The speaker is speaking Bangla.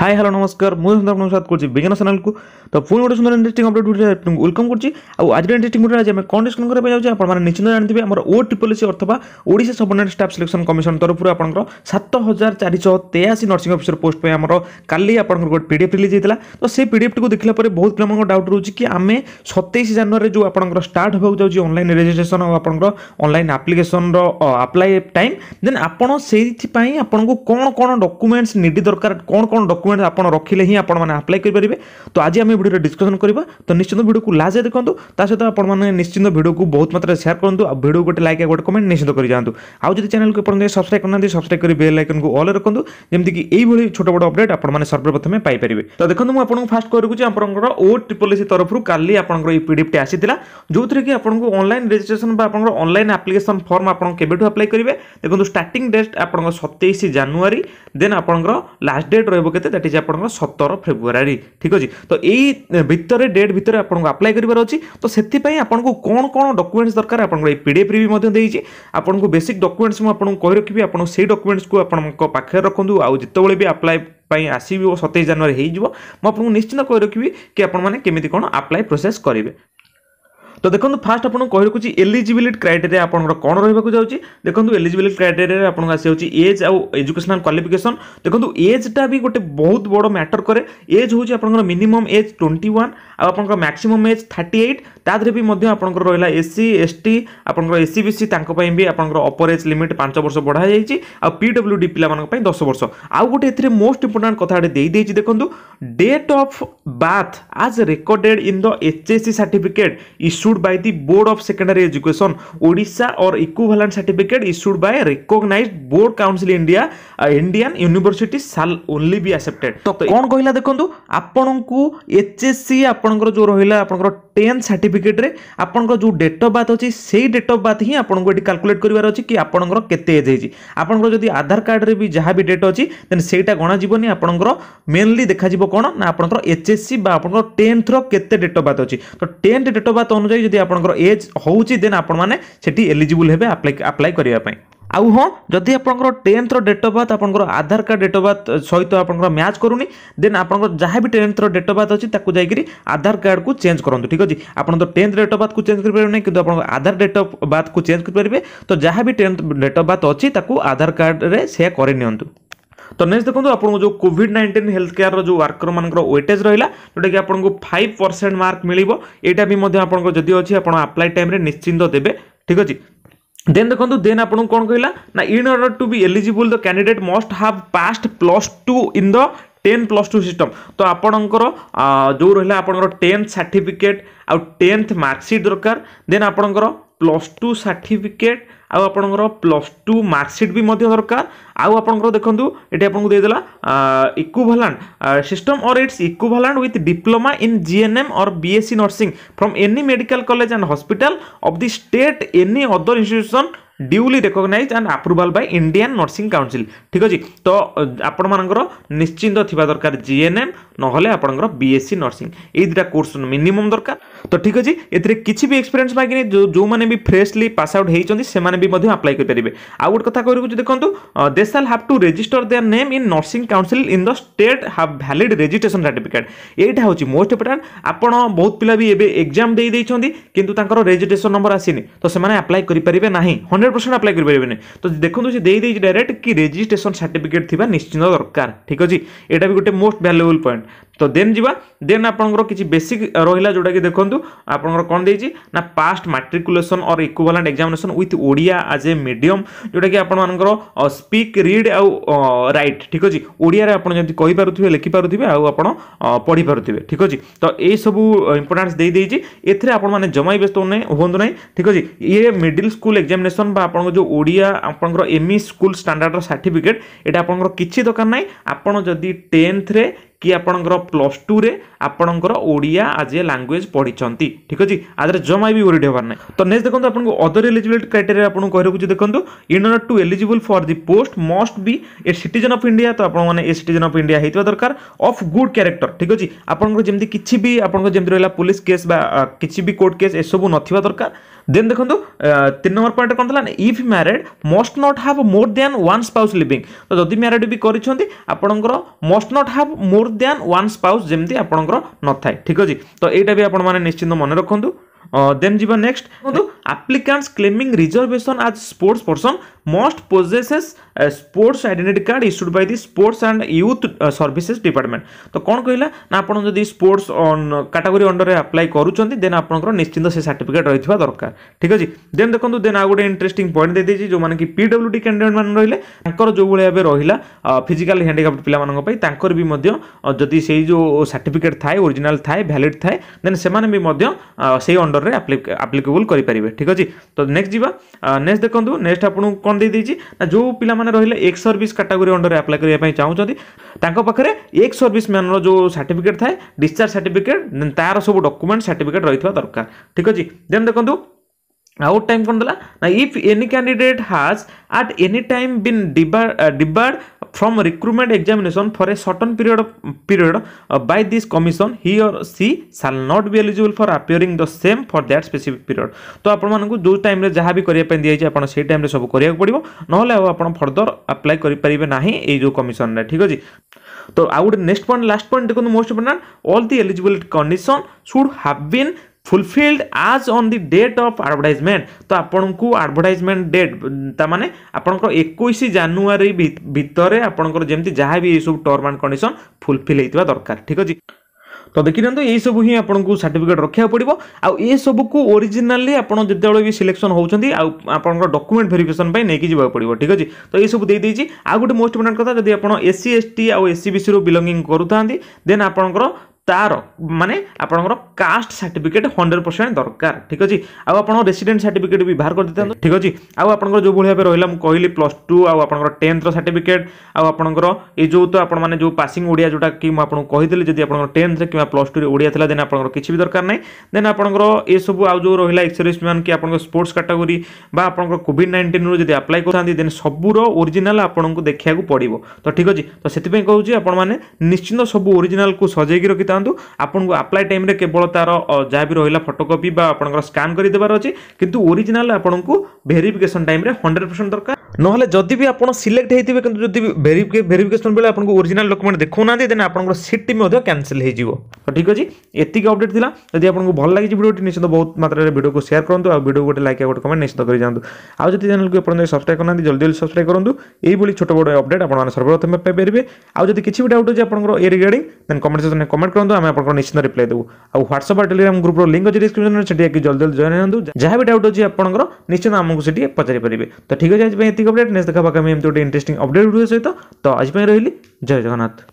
হাই হ্যালো নমস্কার মু আপনার স্বাগত করছি বিজ্ঞান চ্যানেলকু তো পুঁ গোটে সুন্দর ইন্টারেস্টিং অপডেট ভিডিও আপনার ওয়েলকম করছি আজ ইন্টারেস্টিং ভিডিও আজ আমি কন ডিসকন করা যাচ্ছি আপনার নিশ্চিত জানিবে আমার ও ট্রিপল সি অথবা Odisha subordinate staff selection commission তরফর আপনার সাত হাজার চারিশহ তেয়াশি নর্সিং অফিসর পোস্ট পাই আমার কালি আপনার গোটে পিডিএফ রিলিজ হয়েছিল তো সেই পিডিএফটি দেখিলা পরে বহুত পিলাঙ্কর ডাউট রয়েছে কি আমি সতেইশ জানুয়ারি যে আপনার স্টার্ট হওয়া যাচ্ছে অনলাইন রেজিষ্ট্রেসন আপনার অনলাইন আপ্লিকেসনর আপ্লাই টাইম দেন আপনার সেইপাই আপনার কোণ কোণ ডকুমেন্টস নিডি দরকার কোণ কোণ ডকুমেন্ট আপনার রখিলে হি আপনার আপ্লাই করে তো আজ আমি ভিডিওটা ডিসকসন করা তো নিশ্চিত ভিডিওকে লাস্ট দেখুন তা সহ আপনার মানে নিশ্চিত ভিডিওকে বহুত মাত্রায় সেয়ার করতু ভিডিও গোটে লাইক গোটে কমেন্ট নিশ্চিত করে যাতে আউ যদি চ্যানেলকে এপর্যন্ত সবসক্রাইব করতে সবসক্রাইব করে বেল আইকনকে অল রাখুন যেমিকি এইভাবে ছোট বড় অপডেট আপনার সর্বপ্রথমে পাইপারে তো দেখুন মু আপনার ফার্স্ট করুছি আপনার ও ট্রিপল এসি তরফর কালি আপনার এই পিডিএফটি আসিলা যেউথে কি আপনার অনলাইন রেজিষ্ট্রেসন বা আপনার অনলাইন আপ্লিকেসন ফর্ম আপনার কেবেঠু আপ্লাই করবে দেখুন স্টার্টিং ডেট আপনার সতেইশ জানুয়ারি দেন আপনার লাস্ট ডেট রহব কেতে দ্যাট ইজ আপনার সতের ফেব্রুয়ারি ঠিক আছে তো এই ভিতরে ডেট ভিতরে আপনার আপ্লাই করবার অছি তো সেপাই আপনার কোণ কোণ ডকুমেন্টস দরকার আপনার এই পিডিএফ বি দিয়েছি আপনার বেসিক ডকুমেন্টস মু আপনার কই রাখবি আপনার সেই ডকুমেন্টসকে আপনার পাখে রাখতু আতবে বি আপ্লাই ପାଇଁ ଆସିବ ସତେଇଶ ଜାନୁଆରୀ ହେଇଯିବ ମୁଁ ଆପଣଙ୍କୁ ନିଶ୍ଚିନ୍ତ କହି ରଖିବି କି ଆପଣମାନେ କେମିତି କ'ଣ ଆପ୍ଲାଏ ପ୍ରୋସେସ୍ କରିବେ তো দেখুন ফার্স্ট আপনাকে কহি রাখুছি এলিজিবিলিটি ক্রাইটেরিয়া আপনার কোণ রহবাক যাচ্ছে দেখুন এলিজিবিলিটি ক্রাইটেরিয়া আপনার আসি হচ্ছে এজ আউ এজুকেশনাল কোয়ালিফিকেসন দেখুন এজটা বি গোটে বহুত বড় ম্যাটর করে এজ হচ্ছে আপনার মিনিমম এজ টোয়েন্টি ওয়ান আপনার ম্যাক্সিমম এজ থার্টি এইট তা দেহে বি আপনার রহলা এসসি এসটি আপনার এসসি বিসি তাঁপি আপনার অপর এজ লিমিট পাঁচ বর্ষ বড়া যাই আিডব্লু ডি পিলাপাই দশ বর্ষ আউ গোটে এতে মোস্ট ইম্পর্টাট কথাটি দিয়েছি দেখুন date of birth as recorded in the HSC certificate issue issued by the Board of Secondary Education Odisha or equivalent certificate issued by a recognized Board Council India uh, Indian University shall only be accepted तो कौन कहला देखंतु आपनकु एचएससी आपनकर जो रहिला आपनकर 10 सर्टिफिकेट रे आपनकर जो डेट ऑफ बर्थ अछि सेही डेट ऑफ बर्थ ही आपनकु एटी कैलकुलेट करिवार अछि कि आपनकर केते एज हेजी आपनकर जदि आधार कार्ड रे भी जहां भी डेट अछि देन सेहीटा गणा जीवनी आपनकर मेनली देखा जीव कोन ना आपनकर एचएससी बा आपनकर 10th रो केते डेट ऑफ बर्थ अछि तो 10th डेट ऑफ बर्थ अनुसार যদি আপনার এজ হচ্ছে দেন আপনার সেটি এলিজিবল হবে আপ্লাই করা আউ হ্যাঁ যদি আপনার টেন্থর ডেট অফ বার্থ আপনার Aadhaar card date of birth সহিত আপনার ম্যাচ করুনি দেন আপনার যা বি টেন্থর ডেট অফ বার্থ অছি তাকে যাইকি আধার কার্ড কু চেঞ্জ করুন ঠিক আছে আপনার তো টেন্থ ডেট অফ বার্থ কু চেঞ্জ করে পারবে না কিন্তু আপনার আধার ডেট অফ বার্থ কু চেঞ্জ করে পারবে তো যা বি টেন্থ ডেট অফ বার্থ অছি তাকে আধার কার্ডরে সে করে নিয়ন্তু তো ନେକ୍ସଟ ଦେଖନ୍ତୁ ଆପଣଙ୍କୁ ଯେଉଁ କୋଭିଡ୍ ନାଇଣ୍ଟିନ୍ ହେଲ୍ଥ କେୟାରର ଯେଉଁ ୱାର୍କରମାନଙ୍କର ୱେଟେଜ୍ ରହିଲା ଯେଉଁଟାକି ଆପଣଙ୍କୁ ଫାଇଭ୍ ପରସେଣ୍ଟ ମାର୍କ ମିଳିବ ଏଇଟା ବି ମଧ୍ୟ ଆପଣଙ୍କର ଯଦି ଅଛି ଆପଣ ଆପ୍ଲାଏ ଟାଇମ୍ରେ ନିଶ୍ଚିନ୍ତ ଦେବେ ଠିକ୍ ଅଛି ଦେନ୍ ଦେଖନ୍ତୁ ଦେନ୍ ଆପଣଙ୍କୁ କ'ଣ କହିଲା ନା in order to be eligible the candidate must have passed plus two in the ten plus two system ତ ଆପଣଙ୍କର ଯେଉଁ ରହିଲା ଆପଣଙ୍କର টেন্থ ସାର୍ଟିଫିକେଟ୍ ଆଉ টেন্থ ମାର୍କସିଟ୍ ଦରକାର ଦେନ୍ ଆପଣଙ୍କର ପ୍ଲସ୍ ଟୁ ସାର୍ଟିଫିକେଟ୍ ଆଉ ଆପଣଙ୍କର ପ୍ଲସ୍ ଟୁ ମାର୍କସିଟ୍ ବି ମଧ୍ୟ ଦରକାର ଆଉ ଆପଣଙ୍କର ଦେଖନ୍ତୁ ଏଠି ଆପଣଙ୍କୁ ଦେଇଦେଲା equivalent system or it's equivalent with diploma in G N M or BSc nursing from any medical college and hospital of the state any other institution duly recognised and approval by Indian Nursing Council ଠିକ୍ ଅଛି ତ ଆପଣମାନଙ୍କର ନିଶ୍ଚିନ୍ତ ଥିବା ଦରକାର ଜିଏନ୍ଏମ୍ ନହେଲେ ଆପଣଙ୍କର ବିଏସ୍ସି ନର୍ସିଂ ଏଇ ଦୁଇଟା କୋର୍ସ ମିନିମମ୍ ଦରକାର ତ ଠିକ୍ ଅଛି ଏଥିରେ କିଛି ବି ଏକ୍ସପିରିଏନ୍ସ ମାଗିନି ଯେଉଁମାନେ ବି ଫ୍ରେଶଲି ପାସ୍ ଆଉଟ୍ ହୋଇଛନ୍ତି ସେମାନେ ବି ମଧ୍ୟ ଆପ୍ଲାଏ କରିପାରିବେ ଆଉ ଗୋଟେ କଥା କହିବାକୁ ଦେଖନ୍ତୁ they shall have to register their name in nursing council in the state have valid registration certificate ଏଇଟା ହେଉଛି ମୋଷ୍ଟ ଇମ୍ପୋର୍ଟାଣ୍ଟ ଆପଣ ବହୁତ ପିଲା ବି ଏବେ ଏକ୍ଜାମ୍ ଦେଇଦେଇଛନ୍ତି କିନ୍ତୁ ତାଙ୍କର ରେଜିଷ୍ଟ୍ରେସନ୍ ନମ୍ବର ଆସିନି ତ ସେମାନେ ଆପ୍ଲାଏ କରିପାରିବେ ନାହିଁ ହଣ୍ଡ୍ରେଡ଼ প্রশ্ন আପ୍ଲାଏ କରିପାରିବେନି ତ ଦେଖନ୍ତୁ ସେ ଦେଇଦେଇଛି ଡାଇରେକ୍ଟ କି ରେଜିଷ୍ଟ୍ରେସନ ସାର୍ଟିଫିକେଟ୍ ଥିବା ନିଶ୍ଚିନ୍ତ ଦରକାର ଠିକ୍ ଅଛି ଏଇଟା ବି ଗୋଟେ ମୋଷ୍ଟ ଭ୍ୟାଲୁଏବୁଲ୍ ପଏଣ୍ଟ তো দেନ୍ ଯିବା ଦେନ୍ ଆପଣଙ୍କର କିଛି ବେସିକ୍ ରହିଲା ଯେଉଁଟାକି ଦେଖନ୍ତୁ ଆପଣଙ୍କର କ'ଣ ଦେଇଛି ନା passed matriculation or equivalent examination with Odia as a medium ଯେଉଁଟାକି ଆପଣମାନଙ୍କର ସ୍ପିକ୍ ରିଡ୍ ଆଉ ରାଇଟ୍ ଠିକ୍ ଅଛି ଓଡ଼ିଆରେ ଆପଣ ଯେମିତି କହିପାରୁଥିବେ ଲେଖିପାରୁଥିବେ ଆଉ ଆପଣ ପଢ଼ିପାରୁଥିବେ ଠିକ୍ ଅଛି ତ ଏଇସବୁ ଇମ୍ପୋର୍ଟାନ୍ସ ଦେଇଦେଇଛି ଏଥିରେ ଆପଣମାନେ ଜମା ବ୍ୟସ୍ତ ନାହିଁ ହୁଅନ୍ତୁ ନାହିଁ ଠିକ୍ ଅଛି ଇଏ ମିଡ଼ିଲ୍ ସ୍କୁଲ୍ ଏକ୍ଜାମିନେସନ୍ ବା ଆପଣଙ୍କ ଯେଉଁ ଓଡ଼ିଆ ଆପଣଙ୍କର ଏମ୍ଇ ସ୍କୁଲ୍ ଷ୍ଟାଣ୍ଡାର୍ଡ଼ର ସାର୍ଟିଫିକେଟ୍ ଏଇଟା ଆପଣଙ୍କର କିଛି ଦରକାର ନାହିଁ ଆପଣ ଯଦି ଟେନ୍ଥରେ কি আপনার প্লস টুরে আপনার ওড়িয়া আজ এ ଲାଙ୍ଗୁଏଜ୍ ପଢ଼ିଛନ୍ତି ଠିକ୍ ଅଛି ଆ ଦେହରେ ଜମା ବି ୱରିଡ୍ ହେବାର ନାହିଁ ତ ନେକ୍ସଟ ଦେଖନ୍ତୁ ଆପଣଙ୍କୁ ଅଦର ଏଲିଜିବିଲିଟି କ୍ରାଇଟେରିଆ ଆପଣଙ୍କୁ କହି ରଖୁଛି ଦେଖନ୍ତୁ in order to eligible for the post must be a citizen of India ତ ଆପଣମାନେ ଏ ସିଟିଜନ୍ ଅଫ୍ ଇଣ୍ଡିଆ ହେଇଥିବା ଦରକାର ଅଫ୍ ଗୁଡ୍ କ୍ୟାରେକ୍ଟର ଠିକ୍ ଅଛି ଆପଣଙ୍କର ଯେମିତି କିଛି ବି ଆପଣଙ୍କର ଯେମିତି ରହିଲା ପୋଲିସ କେସ୍ ବା କିଛି ବି କୋର୍ଟ କେସ୍ ଏସବୁ ନଥିବା ଦରକାର ଦେନ୍ ଦେଖନ୍ତୁ ତିନି ନମ୍ବର ପଏଣ୍ଟ କ'ଣ ଥିଲା if married must not have more than one spouse living ତ ଯଦି ମ୍ୟାରେଡ୍ ବି କରିଛନ୍ତି ଆପଣଙ୍କର must not have more than one spouse ଯେମିତି ଆପଣଙ୍କର ନଥାଏ ଠିକ୍ ଅଛି ତ ଏଇଟା ବି ଆପଣମାନେ ନିଶ୍ଚିନ୍ତ ମନେ ରଖନ୍ତୁ ଦେନ୍ ଯିବା ନେକ୍ସଟ୍ କୁହନ୍ତୁ applicants claiming reservation as sports person must possesses a sports identity card issued by the sports and youth uh, services department তো কোন কইলা না আপন যদি স্পোর্টস ক্যাটাগরি অন্ডরে আপ্লাই করুচন্তি দেন আপনকৰ নিশ্চিন্ত সে সার্টিফিকেট ৰহিবা দৰকাৰ ঠিক আছে দেন দেখন্তু দেন আৰু গোটে ইন্টারেস্টিং পয়েন্ট দেই দিছি যো মানে কি পিডব্ল্যুডি ক্যান্ডিডেট মান ৰহিলে তাকৰ যো ভଳି এবে ৰহিলা ফিজিক্যাল হ্যান্ডিক্যাপ পিলা মানক পাই তাকৰ বি মধ্য যদি সেই যো সার্টিফিকেট থাই অরিজিনাল থাই ভ্যালিড থাই দেন সেমানে বি মধ্য সেই অন্ডরে আপ্লিকেবল কৰি পাৰিবে ठीक अच्छे तो नेक्स्ट जी नेक्स्ट देखो नेक्स्ट आपको कौन दे जो पाने रही एक् सर्विस कैटागोरी अंडर आप्लाई करने चाहते पाखे एक् सर्विस मैनर जो सार्टिफिकेट थाए डिचार्ज सार्टिफिकेट तार सब डक्यूमेंट सार्टिफिकेट रही दरकार ठीक अच्छे देन देखो आउ टाइम कौन देना if any candidate has at any time been debar debarred from recruitment examination for a certain period of, period uh, by this commission he or she shall not be eligible for appearing the same for that specific period तो ଆପଣମାନଙ୍କୁ ଯେଉଁ ଟାଇମ୍ରେ ଯାହା ବି କରିବା ପାଇଁ ଦିଆଯାଇଛି ଆପଣ ସେଇ ଟାଇମ୍ରେ ସବୁ କରିବାକୁ ପଡ଼ିବ ନହେଲେ ଆଉ ଆପଣ ଫର୍ଦର ଆପ୍ଲାଏ କରିପାରିବେ ନାହିଁ ଏଇ ଯେଉଁ କମିଶନରେ ଠିକ୍ ଅଛି ତ ଆଉ ଗୋଟେ ନେକ୍ସଟ ପଏଣ୍ଟ ଲାଷ୍ଟ ପଏଣ୍ଟ ଦେଖନ୍ତୁ most important all the eligibility condition should have been fulfilled as on the date of advertisement ତ ଆପଣଙ୍କୁ ଆଡ଼ଭର୍ଟାଇଜମେଣ୍ଟ ଡେଟ୍ ତା ମାନେ ଆପଣଙ୍କର ଏକୋଇଶ ଜାନୁଆରୀ ଭିତରେ ଆପଣଙ୍କର ଯେମିତି ଯାହା ବି ଏଇସବୁ ଟର୍ମ ଆଣ୍ଡ କଣ୍ଡିସନ୍ ଫୁଲଫିଲ୍ ହୋଇଥିବା ଦରକାର ଠିକ୍ ଅଛି ତ ଦେଖିନିଅନ୍ତୁ ଏଇସବୁ ହିଁ ଆପଣଙ୍କୁ ସାର୍ଟିଫିକେଟ୍ ରଖିବାକୁ ପଡ଼ିବ ଆଉ ଏସବୁକୁ ଓରିଜିନାଲି ଆପଣ ଯେତେବେଳେ ବି ସିଲେକ୍ସନ୍ ହେଉଛନ୍ତି ଆଉ ଆପଣଙ୍କର ଡକୁମେଣ୍ଟ ଭେରିଫିକେସନ୍ ପାଇଁ ନେଇକି ଯିବାକୁ ପଡ଼ିବ ଠିକ୍ ଅଛି ତ ଏଇସବୁ ଦେଇଦେଇଛି ଆଉ ଗୋଟେ ମୋଷ୍ଟ ଇମ୍ପୋର୍ଟାଣ୍ଟ କଥା ଯଦି ଆପଣ ଏସ୍ ସି ଏସ୍ ଟି ଆଉ ଏସ୍ ସି ବି ସିରୁ ବିଲଙ୍ଗିଂ କରୁଥାନ୍ତି ଦେନ୍ ଆପଣଙ୍କର तार माने आपर कास्ट सार्टिफिकेट हंड्रेड परसेंट दरकार ठीक अच्छे आउ आप रेसीडेन्ट भी बाहर कर देते ठीक अच्छे आउ जो भाव रहा कहली प्लस टू आउ टेन्थर सार्टिफिकेट आउ ये जो तो आपने जो पासिंग ओडिया जोटा कि मुझे जब आप टेन्थ्रे कि प्लस टू ओडिया था देन आप किसी भी दरकार ना देन आपर यह सब आज जो रहा एक्सरेस मैन कि आप स्पोर्ट्स कैटेगोरी आपंपर कोविड नाइंटन रू जब आप्लाय करता देन सबूर ओरिजिनाल आपको देखा पड़ो तो ठीक अच्छे तो से कहूँ आपने निश्चिंत सब ओरिजिनाल को सजेक रखी ଚାହୁଁନ୍ତୁ ଆପଣଙ୍କୁ ଆପ୍ଲାଏ ଟାଇମ୍ରେ କେବଳ ତା'ର ଯାହା ବି ରହିଲା ଫଟୋକପି বা ଆପଣଙ୍କର ସ୍କାନ୍ କରିଦେବାର ଅଛି କିନ୍ତୁ ଓରିଜିନାଲ୍ ଆପଣଙ୍କୁ ଭେରିଫିକେସନ୍ ଟାଇମ୍ରେ ହଣ୍ଡ୍ରେଡ଼ ପରସେଣ୍ଟ ଦରକାର নহলে যদি বি আপনার সিলেক্ট হয়েছে কিন্তু যদি ভেরিফিকেসন বেড়ে আপনার ওরিজিনাল ডকুমেন্ট দেখু না দেন আপনার সিটটি ক্যানসেল হয়ে যাব তো ঠিক আছে এতিক অপডেট লা যদি আপনার ভাল লাগিছে ভিডিওটি নিশ্চিত বহু মাত্রায় ভিডিওকে সেয়ার করতু আর ভিডিও গোটে লাইক গোটে কমেন্ট নিশ্চিত করে যাতে আজ যদি চ্যানেলকে আপনার সবসক্রাইব করতে জলদি জলদি সবসক্রাইব করতু এইভাবে ছোট বড় অপডেট আপনার সর্বপ্রথমে পাইপারে আজ যদি কিছু ডাউট আছে আপনার এ রিগার্ডিং અને કમેન્ટ સેશન હે કમેન્ટ કરું તો અમે આપકો નિશ્ચિત રિપ્લાય દેવું ઓર WhatsApp ઓર Telegram ગ્રુપ રો લિંક જે ડિસ્ક્રિપ્શન મે છેટી કે જલ્દી જલ્દી જોઈન હેનદુ જ્યાં ભી ડાઉટ હોજી આપણકો નિશ્ચિત આમકો છેટી પતરી પરિબે તો ઠીક હો જાય આજ મે એટીક અપડેટ નેસ દેખાવા કા મે એમ તો ઇન્ટરેસ્ટિંગ અપડેટ વિડિયો સહી તો તો આજ મે રહીલી જય જગન્નાથ